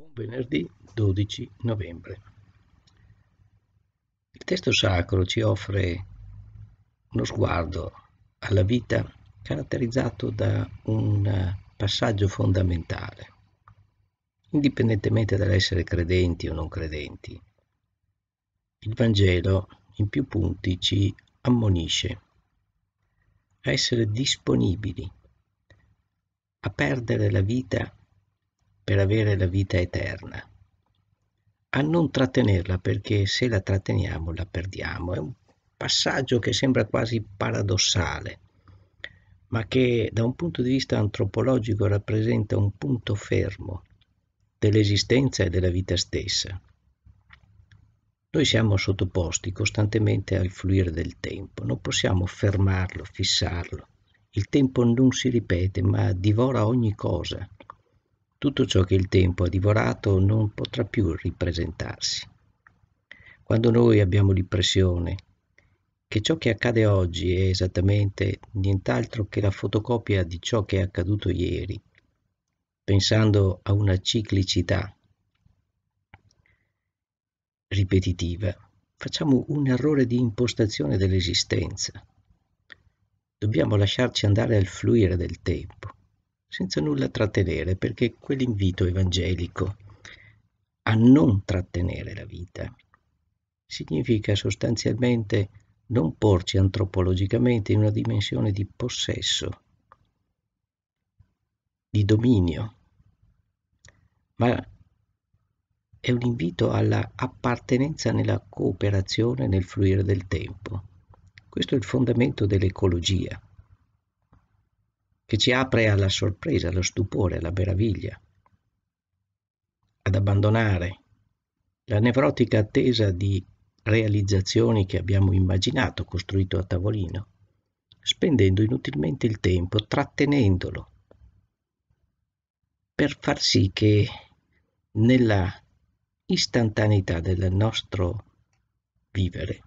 Buon venerdì 12 novembre. Il testo sacro ci offre uno sguardo alla vita caratterizzato da un passaggio fondamentale, indipendentemente dall'essere credenti o non credenti. Il Vangelo in più punti ci ammonisce a essere disponibili, a perdere la vita per avere la vita eterna, a non trattenerla perché se la tratteniamo la perdiamo. È un passaggio che sembra quasi paradossale, ma che da un punto di vista antropologico rappresenta un punto fermo dell'esistenza e della vita stessa. Noi siamo sottoposti costantemente al fluire del tempo, non possiamo fermarlo, fissarlo. Il tempo non si ripete, ma divora ogni cosa tutto ciò che il tempo ha divorato non potrà più ripresentarsi. Quando noi abbiamo l'impressione che ciò che accade oggi è esattamente nient'altro che la fotocopia di ciò che è accaduto ieri, pensando a una ciclicità ripetitiva, facciamo un errore di impostazione dell'esistenza. Dobbiamo lasciarci andare al fluire del tempo senza nulla trattenere, perché quell'invito evangelico a non trattenere la vita significa sostanzialmente non porci antropologicamente in una dimensione di possesso, di dominio, ma è un invito alla appartenenza nella cooperazione nel fluire del tempo. Questo è il fondamento dell'ecologia che ci apre alla sorpresa, allo stupore, alla meraviglia, ad abbandonare la nevrotica attesa di realizzazioni che abbiamo immaginato, costruito a tavolino, spendendo inutilmente il tempo, trattenendolo, per far sì che nella istantaneità del nostro vivere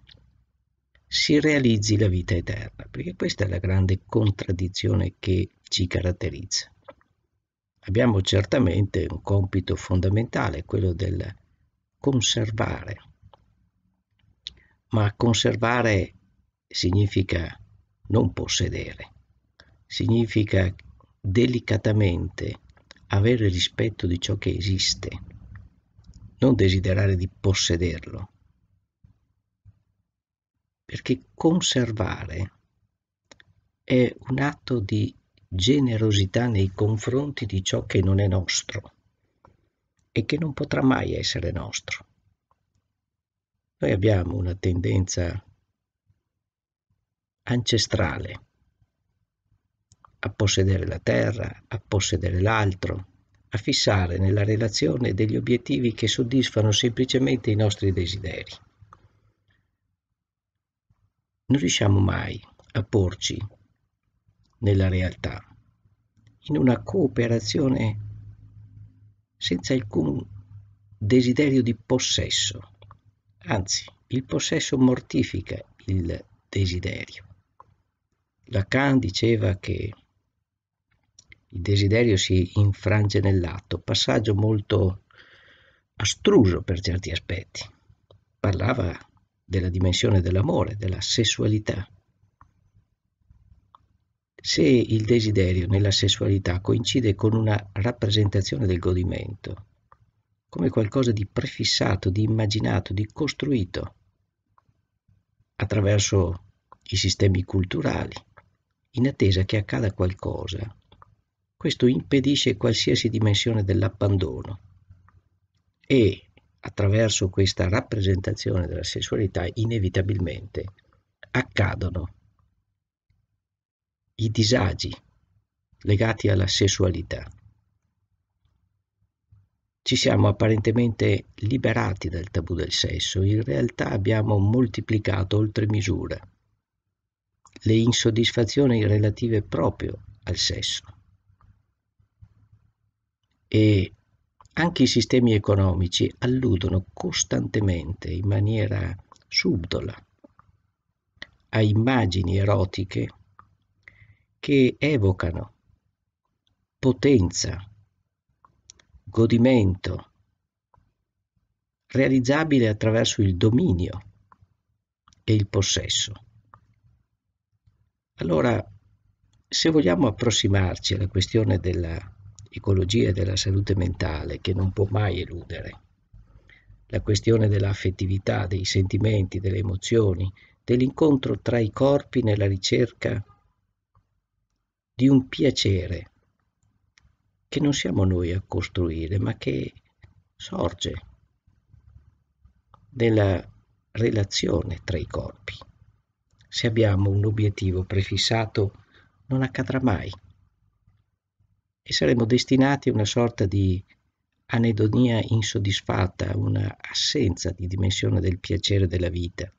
si realizzi la vita eterna, perché questa è la grande contraddizione che ci caratterizza. Abbiamo certamente un compito fondamentale, quello del conservare, ma conservare significa non possedere, significa delicatamente avere rispetto di ciò che esiste, non desiderare di possederlo, perché conservare è un atto di generosità nei confronti di ciò che non è nostro e che non potrà mai essere nostro. Noi abbiamo una tendenza ancestrale a possedere la terra, a possedere l'altro, a fissare nella relazione degli obiettivi che soddisfano semplicemente i nostri desideri. Non riusciamo mai a porci nella realtà, in una cooperazione senza alcun desiderio di possesso. Anzi, il possesso mortifica il desiderio. Lacan diceva che il desiderio si infrange nell'atto, passaggio molto astruso per certi aspetti. Parlava della dimensione dell'amore, della sessualità. Se il desiderio nella sessualità coincide con una rappresentazione del godimento, come qualcosa di prefissato, di immaginato, di costruito, attraverso i sistemi culturali, in attesa che accada qualcosa, questo impedisce qualsiasi dimensione dell'abbandono e attraverso questa rappresentazione della sessualità inevitabilmente accadono i disagi legati alla sessualità. Ci siamo apparentemente liberati dal tabù del sesso, in realtà abbiamo moltiplicato oltre misura le insoddisfazioni relative proprio al sesso. E anche i sistemi economici alludono costantemente, in maniera subdola, a immagini erotiche che evocano potenza, godimento, realizzabile attraverso il dominio e il possesso. Allora, se vogliamo approssimarci alla questione dell'ecologia e della salute mentale, che non può mai eludere, la questione dell'affettività, dei sentimenti, delle emozioni, dell'incontro tra i corpi nella ricerca di un piacere che non siamo noi a costruire, ma che sorge nella relazione tra i corpi. Se abbiamo un obiettivo prefissato non accadrà mai e saremo destinati a una sorta di anedonia insoddisfatta, una assenza di dimensione del piacere della vita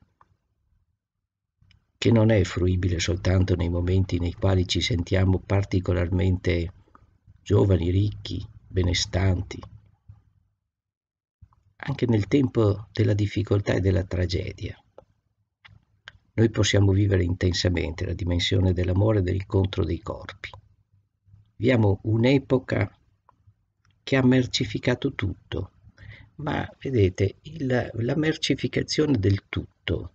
che non è fruibile soltanto nei momenti nei quali ci sentiamo particolarmente giovani, ricchi, benestanti, anche nel tempo della difficoltà e della tragedia. Noi possiamo vivere intensamente la dimensione dell'amore e dell'incontro dei corpi. Viviamo un'epoca che ha mercificato tutto, ma vedete, il, la mercificazione del tutto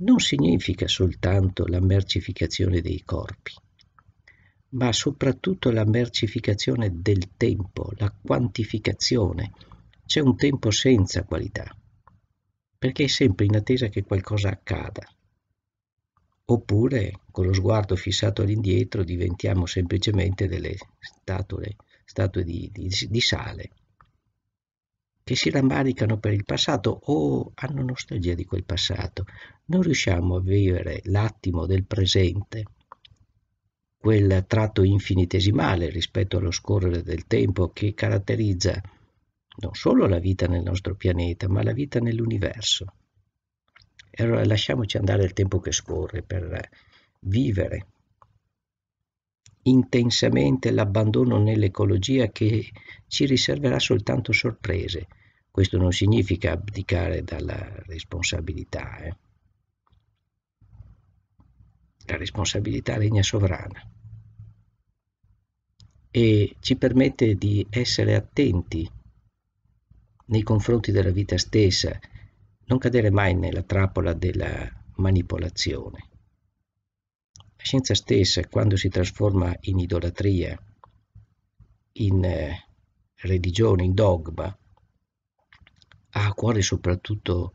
non significa soltanto la mercificazione dei corpi, ma soprattutto la mercificazione del tempo, la quantificazione. C'è un tempo senza qualità, perché è sempre in attesa che qualcosa accada. Oppure, con lo sguardo fissato all'indietro, diventiamo semplicemente delle statue, statue di, di, di sale che si rammaricano per il passato o hanno nostalgia di quel passato. Non riusciamo a vivere l'attimo del presente, quel tratto infinitesimale rispetto allo scorrere del tempo che caratterizza non solo la vita nel nostro pianeta, ma la vita nell'universo. E allora lasciamoci andare il tempo che scorre per vivere intensamente l'abbandono nell'ecologia che ci riserverà soltanto sorprese, questo non significa abdicare dalla responsabilità. Eh. La responsabilità regna sovrana e ci permette di essere attenti nei confronti della vita stessa, non cadere mai nella trappola della manipolazione. La scienza stessa, quando si trasforma in idolatria, in eh, religione, in dogma, ha a cuore soprattutto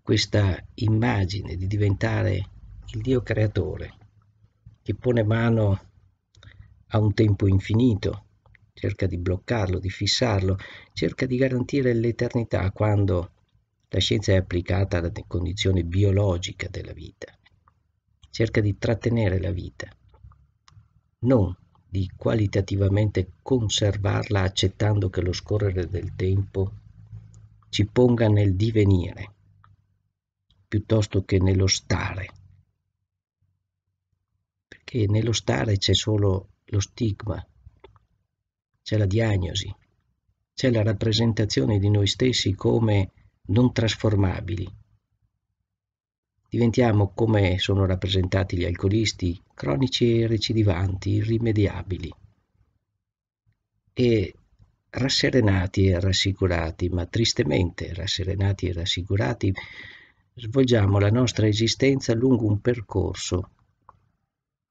questa immagine di diventare il Dio creatore che pone mano a un tempo infinito, cerca di bloccarlo, di fissarlo, cerca di garantire l'eternità quando la scienza è applicata alla condizione biologica della vita, cerca di trattenere la vita, non di qualitativamente conservarla accettando che lo scorrere del tempo ci ponga nel divenire piuttosto che nello stare, perché nello stare c'è solo lo stigma, c'è la diagnosi, c'è la rappresentazione di noi stessi come non trasformabili. Diventiamo come sono rappresentati gli alcolisti, cronici e recidivanti, irrimediabili. E rasserenati e rassicurati, ma tristemente rasserenati e rassicurati, svolgiamo la nostra esistenza lungo un percorso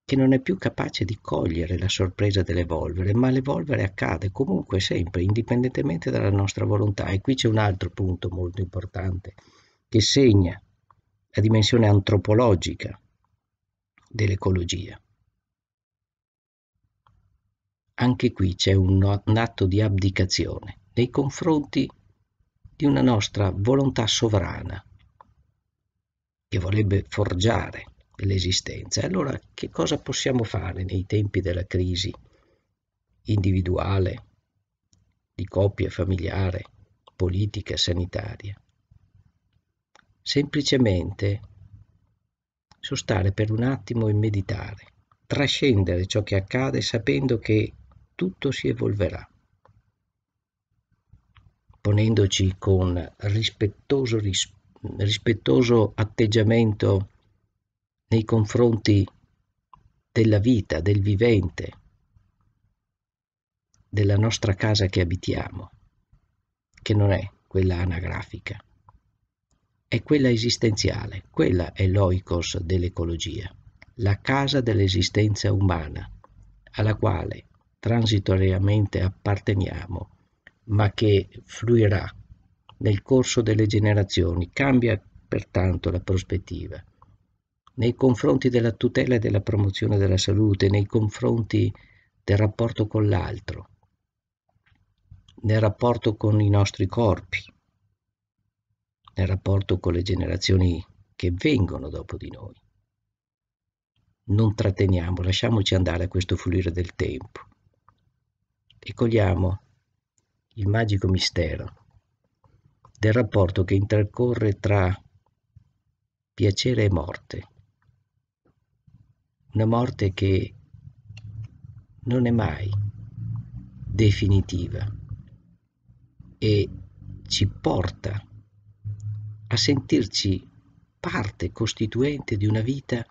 che non è più capace di cogliere la sorpresa dell'evolvere, ma l'evolvere accade comunque sempre, indipendentemente dalla nostra volontà. E qui c'è un altro punto molto importante che segna la dimensione antropologica dell'ecologia anche qui c'è un, un atto di abdicazione nei confronti di una nostra volontà sovrana che vorrebbe forgiare l'esistenza. Allora che cosa possiamo fare nei tempi della crisi individuale, di coppia, familiare, politica, sanitaria? Semplicemente sostare per un attimo e meditare, trascendere ciò che accade sapendo che tutto si evolverà, ponendoci con rispettoso, ris rispettoso atteggiamento nei confronti della vita, del vivente, della nostra casa che abitiamo, che non è quella anagrafica, è quella esistenziale, quella è l'oikos dell'ecologia, la casa dell'esistenza umana, alla quale transitoriamente apparteniamo, ma che fluirà nel corso delle generazioni, cambia pertanto la prospettiva. Nei confronti della tutela e della promozione della salute, nei confronti del rapporto con l'altro, nel rapporto con i nostri corpi, nel rapporto con le generazioni che vengono dopo di noi. Non tratteniamo, lasciamoci andare a questo fluire del tempo cogliamo il magico mistero del rapporto che intercorre tra piacere e morte, una morte che non è mai definitiva e ci porta a sentirci parte costituente di una vita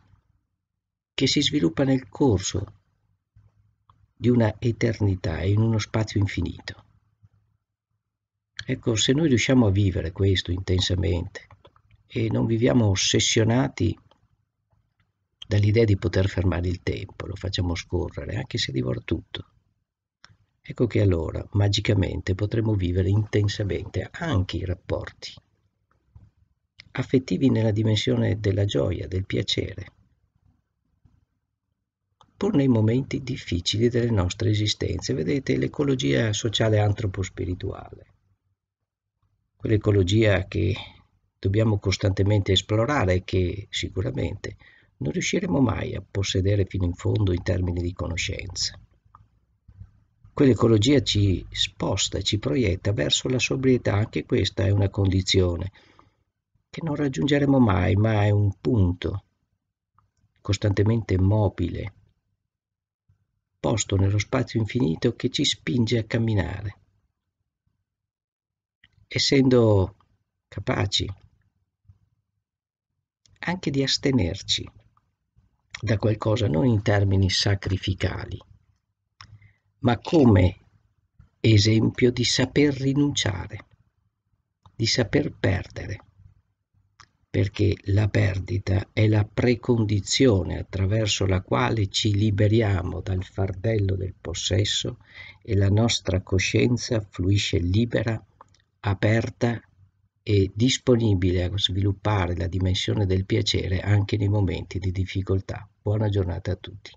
che si sviluppa nel corso di una eternità in uno spazio infinito. Ecco, se noi riusciamo a vivere questo intensamente e non viviamo ossessionati dall'idea di poter fermare il tempo, lo facciamo scorrere, anche se divora tutto, ecco che allora magicamente potremo vivere intensamente anche i rapporti affettivi nella dimensione della gioia, del piacere pur nei momenti difficili delle nostre esistenze. Vedete l'ecologia sociale antropospirituale, quell'ecologia che dobbiamo costantemente esplorare e che sicuramente non riusciremo mai a possedere fino in fondo in termini di conoscenza. Quell'ecologia ci sposta, ci proietta verso la sobrietà, anche questa è una condizione che non raggiungeremo mai, ma è un punto costantemente mobile posto nello spazio infinito che ci spinge a camminare. Essendo capaci anche di astenerci da qualcosa non in termini sacrificali, ma come esempio di saper rinunciare, di saper perdere perché la perdita è la precondizione attraverso la quale ci liberiamo dal fardello del possesso e la nostra coscienza fluisce libera, aperta e disponibile a sviluppare la dimensione del piacere anche nei momenti di difficoltà. Buona giornata a tutti.